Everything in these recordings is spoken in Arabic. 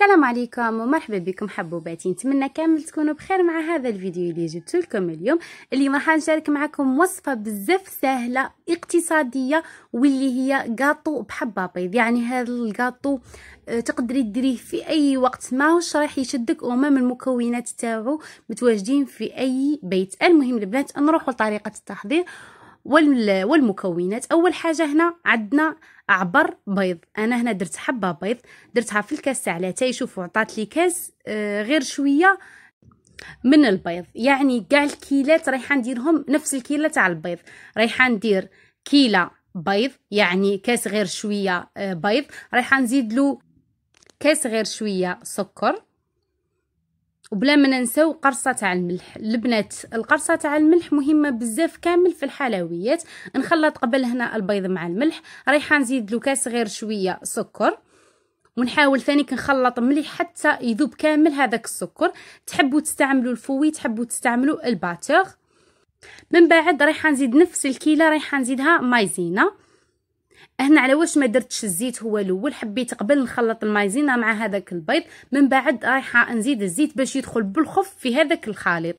السلام عليكم ومرحبا بكم حبوباتي نتمنى كامل تكونوا بخير مع هذا الفيديو اللي جبت لكم اليوم اليوم راح نشارك معكم وصفه بزاف سهله اقتصاديه واللي هي كاطو بحبه بيض يعني هذا الكاطو آه، تقدري ديريه في اي وقت ماهوش راح يشدك ومام المكونات تاعو متواجدين في اي بيت المهم البنات نروحوا لطريقه التحضير والمكونات اول حاجه هنا عندنا اعبر بيض انا هنا درت حبه بيض درتها في الكاس تاع لاتاي شوفوا عطات لي كاس آه، غير شويه من البيض يعني كاع الكيلات رايحه نديرهم نفس الكيله تاع البيض رايحه ندير كيله بيض يعني كاس غير شويه آه، بيض رايحه نزيد له كاس غير شويه سكر وبلا ما ننساو قرصه تاع الملح البنات القرصه تاع الملح مهمه بزاف كامل في الحلويات نخلط قبل هنا البيض مع الملح رايحه نزيد له كاس غير شويه سكر ونحاول ثاني نخلط مليح حتى يذوب كامل هذاك السكر تحبوا تستعملوا الفوي تحبوا تستعملوا الباتر من بعد رايحه نزيد نفس الكيله رايحه نزيدها مايزينا هنا على واش ما درتش الزيت هو الاول حبيت قبل نخلط المايزينا مع هذاك البيض من بعد رايحه نزيد الزيت باش يدخل بالخف في هذاك الخليط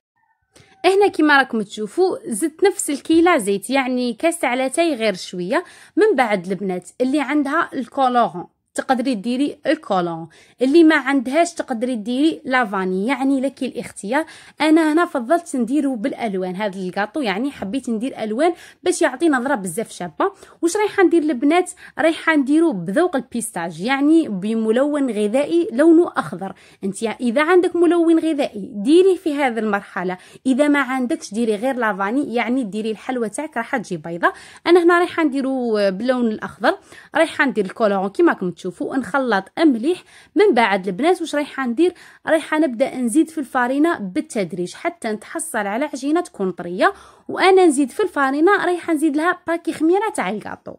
هنا كما راكم تشوفوا زدت نفس الكيله زيت يعني كاس على تاي غير شويه من بعد البنات اللي عندها الكولورون تقدري ديري الكولون اللي ما عندهاش تقدري ديري لافاني يعني لك الاختيار انا هنا فضلت نديرو بالالوان هذا الكاطو يعني حبيت ندير الوان باش يعطي نظره بزاف شابه واش رايحه ندير البنات رايحه نديرو بذوق البيستاج يعني بملون غذائي لونه اخضر انت اذا عندك ملون غذائي ديري في هذه المرحله اذا ما عندكش ديري غير لافاني يعني ديري الحلوى تاعك راح تجي بيضه انا هنا رايحه نديرو باللون الاخضر رايحه ندير الكولون كيما راكم شوفوا نخلط مليح من بعد البنات واش رايحه ندير رايحه نبدا نزيد في الفارينه بالتدريج حتى نتحصل على عجينه تكون طريه وانا نزيد في الفارينه رايحه نزيد لها باكي خميره تاع الكاطو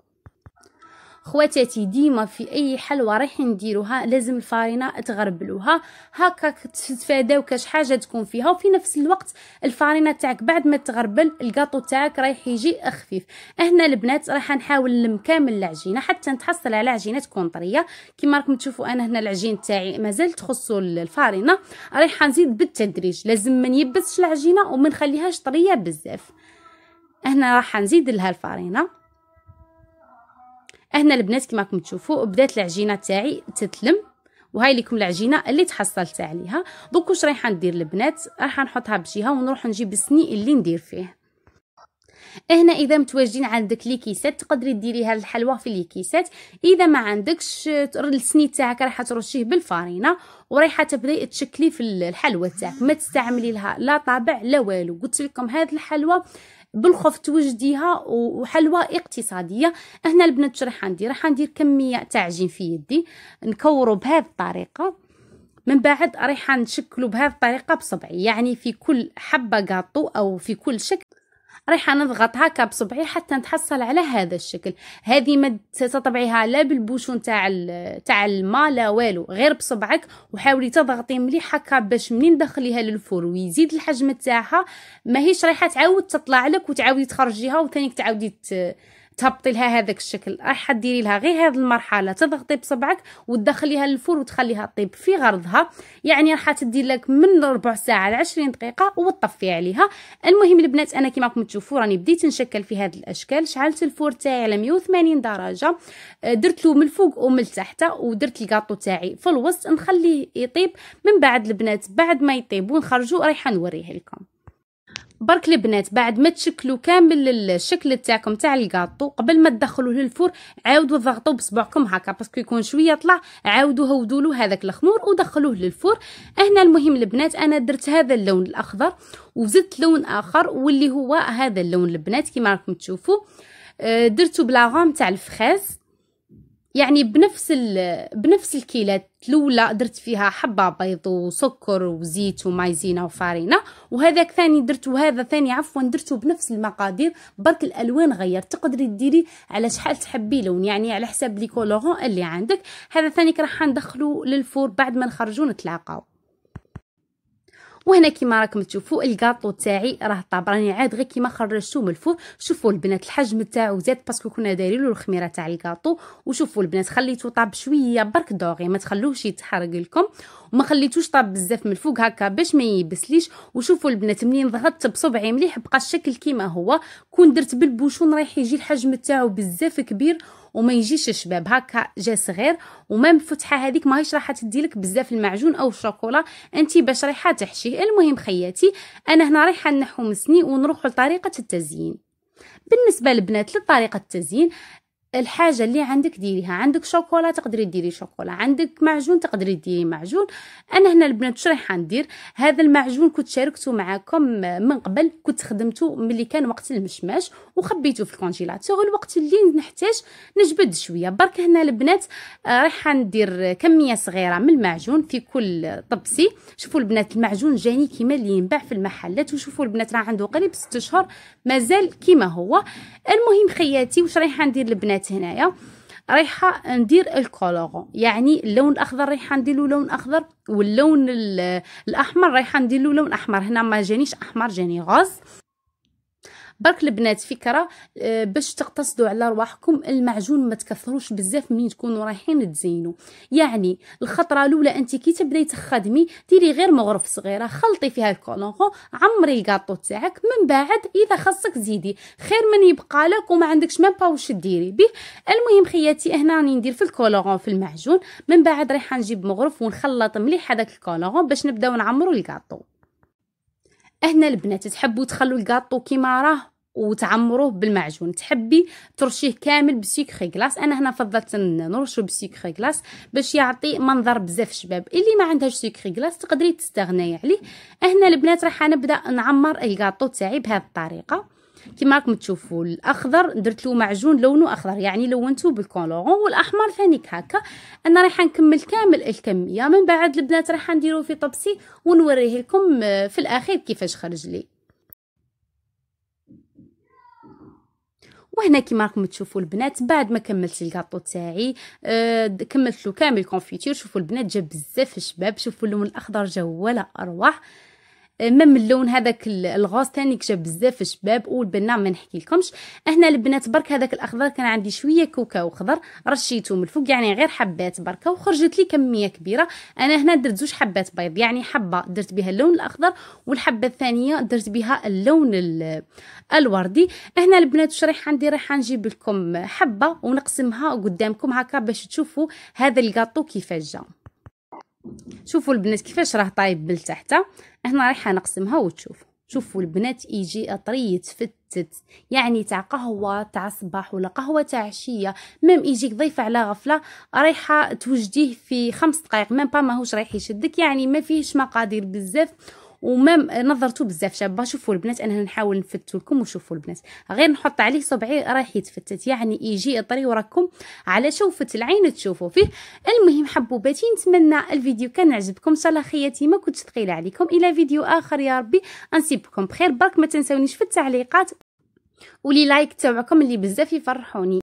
خواتاتي ديما في اي حلوه رايحين نديروها لازم الفارينه تغربلوها هكا تتفاداو كاش حاجه تكون فيها وفي نفس الوقت الفارينه تاعك بعد ما تغربل الكاطو تاعك رايح يجي خفيف هنا البنات راح نحاول نلم كامل العجينه حتى نتحصل على عجينه تكون طريه كيما راكم تشوفوا انا هنا العجين تاعي مازال تخصو الفارينه رايحه نزيد بالتدريج لازم ما نيبسش العجينه وما نخليهاش طريه بزاف هنا راح نزيد لها الفارينه هنا البنات كما راكم تشوفوا بدات العجينه تاعي تتلم وهاي لكم العجينه اللي تحصلت عليها دوك واش رايحه ندير البنات راح نحطها بجهه ونروح نجيب السني اللي ندير فيه هنا اذا متواجدين عندك ليكيسات تقدري ديريها الحلوى في ليكيسات اذا ما عندكش السني تاعك راح ترشيه بالفارينه ورايحه تبداي تشكلي في الحلوى تاعك ما تستعملي لها لا طابع لا والو قلت لكم هذه الحلوى بالخوف توجديها وحلوى اقتصاديه هنا البنات شنو راح ندير راح ندير كميه تاع عجين في يدي نكورو بهذه الطريقه من بعد رايحه نشكلو بهذه الطريقه بصبعي يعني في كل حبه كاطو او في كل شكل رايحه نضغط هكا بصبعي حتى نتحصل على هذا الشكل هذه ما تطبعيها لا بالبوشو تاع تاع الماء لا والو غير بصبعك وحاولي تضغطي مليح هكا باش منين دخليها للفرن ويزيد الحجم تاعها ماهيش رايحه تعاود تطلع لك وتعاودي تخرجيها وثانيك تعاودي ت... تهبطي لها هذاك الشكل راح ديري لها غير هذه المرحله تضغطي بصبعك وتدخليها للفرن وتخليها طيب في غرضها يعني راح تدي لك من ربع ساعه ل 20 دقيقه وتطفي عليها المهم البنات انا كما راكم تشوفوا راني بديت نشكل في هذه الاشكال شعلت الفور تاعي على 180 درجه آه، درت له من الفوق ومن التحت ودرت الكاطو تاعي في الوسط نخليه يطيب من بعد البنات بعد ما يطيب ونخرجوا رايحه نوريه لكم برك البنات بعد ما تشكلوا كامل الشكل تاعكم تاع الكاطو قبل ما تدخلوه للفور عاودوا ضغطوا بصبعكم هكا باسكو يكون شويه طلع عاودوا هودوا له هذاك الخمور ودخلوه للفور هنا المهم البنات انا درت هذا اللون الاخضر وزدت لون اخر واللي هو هذا اللون البنات كيما راكم تشوفوا آه، درتو بلاغام تاع الفخاز يعني بنفس بنفس الكيلات الاولى درت فيها حبه بيض وسكر وزيت ومايزينا زينه وفارينه وهذاك ثاني درت وهذا ثاني عفوا درته بنفس المقادير برك الالوان غير تقدري ديري على شحال تحبي لون يعني على حساب لي اللي عندك هذا ثاني راح ندخلو للفور بعد ما نخرجو نتلاقاو وهنا كيما راكم تشوفوا الكاطو تاعي راه طاب راني عاد غير كيما خرجتو من الفرن شوفوا البنات الحجم تاعو زاد باسكو كنا دايرين له الخميره تاع الكاطو وشوفوا البنات خليته طاب شويه برك دوغي ما تخلوهش يتحرق لكم وما خليتوش طاب بزاف من الفوق هكا باش ما يبسليش وشوفوا البنات منين ضغطت بصبعي مليح بقى الشكل كيما هو كون درت بالبوشون رايح يجي الحجم تاعو بزاف كبير وما يجيش شباب هكا جا صغير ومام فتحه هذيك ماهيش راح تديلك بزاف المعجون او الشوكولا انت باش رايحه تحشيه المهم خياتي انا هنا رايحه نحو مسني ونروح لطريقه التزيين بالنسبه للبنات لطريقه التزيين الحاجه اللي عندك ديريها عندك شوكولا تقدري ديري شوكولا عندك معجون تقدري ديري معجون انا هنا البنات رايحه ندير هذا المعجون كنت شاركته معكم من قبل كنت خدمته ملي كان وقت المشماش وخبيته في الكونجيلاتور الوقت اللي نحتاج نجبد شويه برك هنا البنات آه، رايحه ندير كميه صغيره من المعجون في كل طبسي شوفوا البنات المعجون جاني كيما اللي ينباع في المحلات وشوفوا البنات راه عنده قريب 6 اشهر مازال كيما هو المهم خياتي واش رايحه ندير البنات البنات هنايا رايحه ندير الكولور يعني اللون الاخضر رايحه ندير له لون اخضر واللون الاحمر رايحه ندير له لون احمر هنا ما جانيش احمر جاني غاز برك البنات فكره آه، باش تقتصدوا على رواحكم المعجون ما تكثروش بزاف منين تكونوا رايحين تزينوا يعني الخطره الاولى انت كي تبداي تخدمي ديري غير مغرف صغيره خلطي فيها الكولونغو عمري الكاطو تاعك من بعد اذا خاصك تزيدي خير من يبقى لك وما عندكش ميم با واش ديري به المهم خياتي هنا راني ندير في الكولونغو في المعجون من بعد رايحه نجيب مغرف ونخلط مليح هذاك الكولونغو باش نبداو نعمرو الكاطو هنا البنات تحبوا تخلوا الكاطو كيما راه وتعمروه بالمعجون تحبي ترشيه كامل بسيكري كلاص انا هنا فضلت نرشو بسيكري كلاص باش يعطي منظر بزاف شباب اللي ما عندهاش سيكري كلاص تقدري تستغناي عليه هنا البنات راح نبدا نعمر الكاطو تاعي بهذه الطريقه كما راكم تشوفوا الاخضر درت له معجون لونه اخضر يعني لونته بالكولورون والاحمر ثاني هكا انا رايحه نكمل كامل الكميه من بعد البنات رايحه نديرو في طبسي ونوريه لكم آه، في الاخير كيفاش خرج لي وهنا كيما راكم تشوفوا البنات بعد ما كملت الكاطو تاعي آه كملت له كامل الكونفيتير شوفوا البنات جاب بزاف الشباب شوفوا اللون الاخضر جا ولا أه ما من لون هذاك الغوص تاني كشاف بزاف الشباب والبنا ما نحكي لكمش هنا البنات برك هذاك الاخضر كان عندي شويه كوكاو خضر رشيته من الفوق يعني غير حبات بركه وخرجت لي كميه كبيره انا هنا درت زوج حبات بيض يعني حبه درت بها اللون الاخضر والحبه الثانيه درت بها اللون الوردي هنا البنات واش رايح عندي رايح نجيب لكم حبه ونقسمها قدامكم هكا باش تشوفوا هذا الكاطو كيفاش جا شوفوا البنات كيفاش راه طايب بالتحت هنا رايحه نقسمها وتشوفوا شوفوا البنات يجي طري يتفتت يعني تاع قهوه تاع صباح ولا قهوه تاع عشيه ميم يجيك ضيف على غفله رايحه توجديه في خمس دقائق ميم با ماهوش رايح يشدك يعني ما فيهش مقادير بزاف ومام نظرته بزاف شابه شوفوا البنات انا نحاول نفتو لكم وشوفوا البنات غير نحط عليه صبعي راح يتفتت يعني يجي طري وراكم على شوفه العين تشوفوا فيه المهم حبوباتي نتمنى الفيديو كان عجبكم الله خياتي ما كنتش ثقيله عليكم الى فيديو اخر يا ربي انسيبكم بخير برك ما تنسونيش في التعليقات ولي لايك تاعكم اللي بزاف يفرحوني